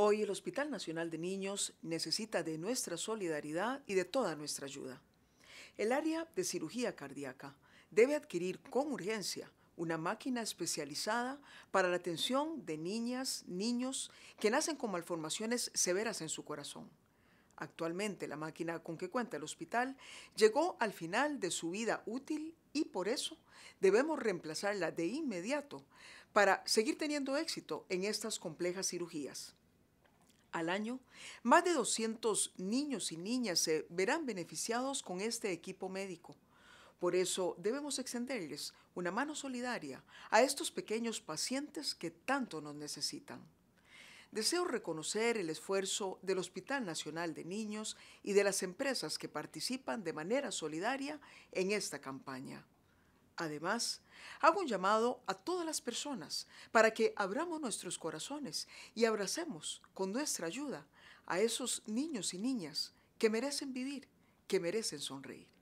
Hoy el Hospital Nacional de Niños necesita de nuestra solidaridad y de toda nuestra ayuda. El área de cirugía cardíaca debe adquirir con urgencia una máquina especializada para la atención de niñas, niños que nacen con malformaciones severas en su corazón. Actualmente la máquina con que cuenta el hospital llegó al final de su vida útil y por eso debemos reemplazarla de inmediato para seguir teniendo éxito en estas complejas cirugías al año, más de 200 niños y niñas se verán beneficiados con este equipo médico. Por eso debemos extenderles una mano solidaria a estos pequeños pacientes que tanto nos necesitan. Deseo reconocer el esfuerzo del Hospital Nacional de Niños y de las empresas que participan de manera solidaria en esta campaña. Además, hago un llamado a todas las personas para que abramos nuestros corazones y abracemos con nuestra ayuda a esos niños y niñas que merecen vivir, que merecen sonreír.